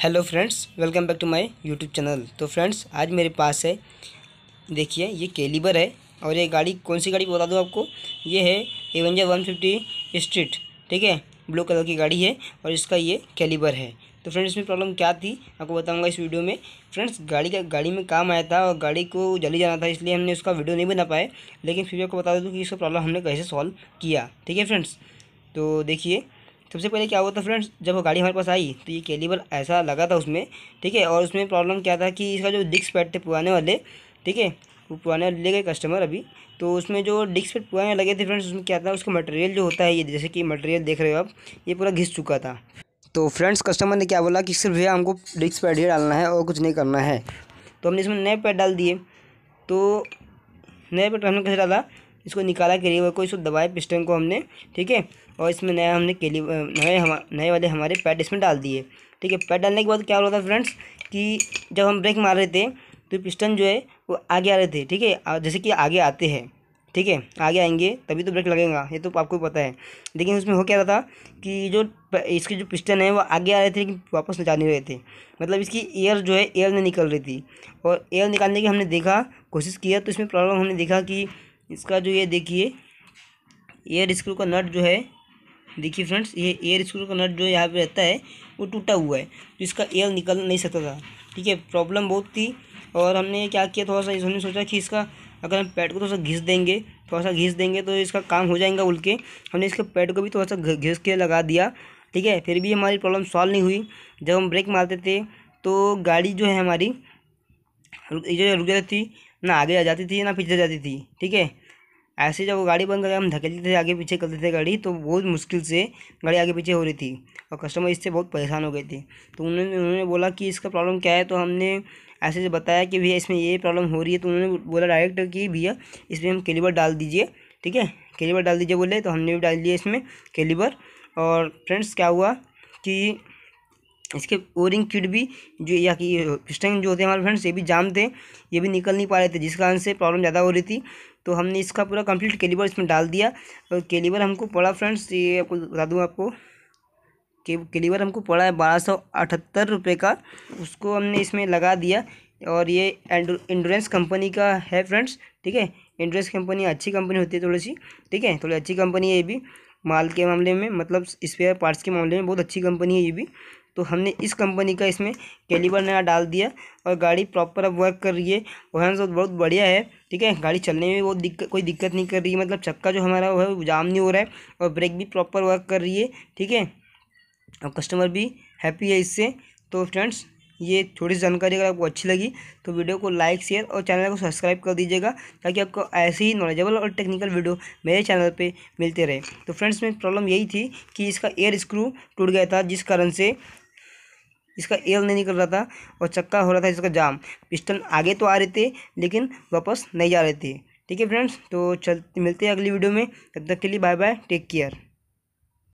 hello friends welcome back to my YouTube channel तो friends आज मेरे पास है देखिए ये कैलिबर है और ये गाड़ी कौन सी गाड़ी बता दूँ आपको ये है एवेंजर वन फिफ्टी स्ट्रीट ठीक है ब्लू कलर की गाड़ी है और इसका ये कैलिबर है तो फ्रेंड्स इसमें प्रॉब्लम क्या थी आपको बताऊँगा इस वीडियो में फ्रेंड्स गाड़ी का गाड़ी में काम आया था और गाड़ी को जल्दी जाना था इसलिए हमने उसका वीडियो नहीं बना पाए लेकिन फिर भी आपको बता दूँ कि इसका प्रॉब्लम हमने कैसे सॉल्व किया ठीक है फ्रेंड्स तो देखिए सबसे पहले क्या हुआ था फ्रेंड्स जब वो गाड़ी हमारे पास आई तो ये केलीबल ऐसा लगा था उसमें ठीक है और उसमें प्रॉब्लम क्या था कि इसका जो डिस्क पैड थे पुराने वाले ठीक है वो पुराने वाले ले गए कस्टमर अभी तो उसमें जो डिस्क पैड पुराने लगे थे फ्रेंड्स उसमें क्या था उसका मटेरियल जो होता है ये जैसे कि मटेरियल देख रहे हो आप ये पूरा घिस चुका था तो फ्रेंड्स कस्टमर ने क्या बोला कि सिर्फ भैया हमको डिस्क पैड ही डालना है और कुछ नहीं करना है तो हमने इसमें नए पैड डाल दिए तो नए पैड हमने कैसे डाला इसको निकाला कैलीवर को इसको दबाए पिस्टन को हमने ठीक है और इसमें नया हमने लिए नए नए वाले हमारे पैड इसमें डाल दिए ठीक है पैड डालने के बाद क्या हो रहा था फ्रेंड्स कि जब हम ब्रेक मार रहे थे तो पिस्टन जो है वो आगे आ रहे थे ठीक है जैसे कि आगे आते हैं ठीक है आगे आएंगे तभी तो ब्रेक लगेगा ये तो आपको पता है लेकिन उसमें हो क्या रहा था कि जो इसके जो पिस्टन है वो आगे आ रहे थे लेकिन वापस जा नहीं रहे थे मतलब इसकी एयर जो है एयर नहीं निकल रही थी और एयर निकालने की हमने देखा कोशिश किया तो इसमें प्रॉब्लम हमने देखा कि इसका जो ये देखिए एयर स्क्रू का नट जो है देखिए फ्रेंड्स ये एयर स्क्रू का नट जो यहाँ पे रहता है वो टूटा हुआ है तो इसका एयर निकल नहीं सकता था ठीक है प्रॉब्लम बहुत थी और हमने क्या किया थोड़ा सा हमने सोचा कि इसका अगर हम पैड को थोड़ा सा घिस देंगे थोड़ा सा घिस देंगे तो इसका काम हो जाएगा उल के हमने इसके पैड को भी थोड़ा सा घिस के लगा दिया ठीक है फिर भी हमारी प्रॉब्लम सॉल्व नहीं हुई जब हम ब्रेक मारते थे तो गाड़ी जो है हमारी जो रुक जाती थी ना आगे आ जाती थी ना पीछे जाती थी ठीक है ऐसे जब वो गाड़ी बंद करके हम धकेलते थे आगे पीछे करते थे गाड़ी तो बहुत मुश्किल से गाड़ी आगे पीछे हो रही थी और कस्टमर इससे बहुत परेशान हो गए थे तो उन्होंने उन्होंने बोला कि इसका प्रॉब्लम क्या है तो हमने ऐसे से बताया कि भैया इसमें ये प्रॉब्लम हो रही है तो उन्होंने बोला डायरेक्ट कि भैया इसमें हम कैलिबर डाल दीजिए ठीक है कैलिबर डाल दीजिए बोले तो हमने भी डाल दिया इसमें कैलिबर और फ्रेंड्स क्या हुआ कि इसके ओरिंग किट भी जो या कि पिस्टन जो होते हैं हमारे फ्रेंड्स ये भी जाम थे ये भी निकल नहीं पा रहे थे जिस कारण से प्रॉब्लम ज़्यादा हो रही थी तो हमने इसका पूरा कंप्लीट केलीवर इसमें डाल दिया और केलीवर हमको पड़ा फ्रेंड्स ये आपको बता दूँ आपको के कैलिबर हमको पड़ा है बारह सौ अठहत्तर रुपये का उसको हमने इसमें लगा दिया और ये इंडोरेंस कंपनी का है फ्रेंड्स ठीक है इंडोरेंस कंपनी अच्छी कंपनी होती है थोड़ी सी ठीक है थोड़ी अच्छी कंपनी है ये भी माल के मामले में मतलब स्पेयर पार्ट्स के मामले में बहुत अच्छी कंपनी है ये भी तो हमने इस कंपनी का इसमें कैलिबर नया डाल दिया और गाड़ी प्रॉपर अब वर्क कर रही है वहाँ से बहुत बढ़िया है ठीक है गाड़ी चलने में बहुत दिक्कत कोई दिक्कत नहीं कर रही है मतलब चक्का जो हमारा है वो जाम नहीं हो रहा है और ब्रेक भी प्रॉपर वर्क कर रही है ठीक है और कस्टमर भी हैप्पी है इससे तो फ्रेंड्स ये थोड़ी सी जानकारी अगर आपको अच्छी लगी तो वीडियो को लाइक शेयर और चैनल को सब्सक्राइब कर दीजिएगा ताकि आपको ऐसे ही नॉलेजेबल और टेक्निकल वीडियो मेरे चैनल पे मिलते रहे तो फ्रेंड्स में प्रॉब्लम यही थी कि इसका एयर स्क्रू टूट गया था जिस कारण से इसका एल नहीं निकल रहा था और चक्का हो रहा था इसका जाम पिस्टन आगे तो आ रहे थे लेकिन वापस नहीं जा रहे थे ठीक है फ्रेंड्स तो चल मिलते हैं अगली वीडियो में तब तक के लिए बाय बाय टेक केयर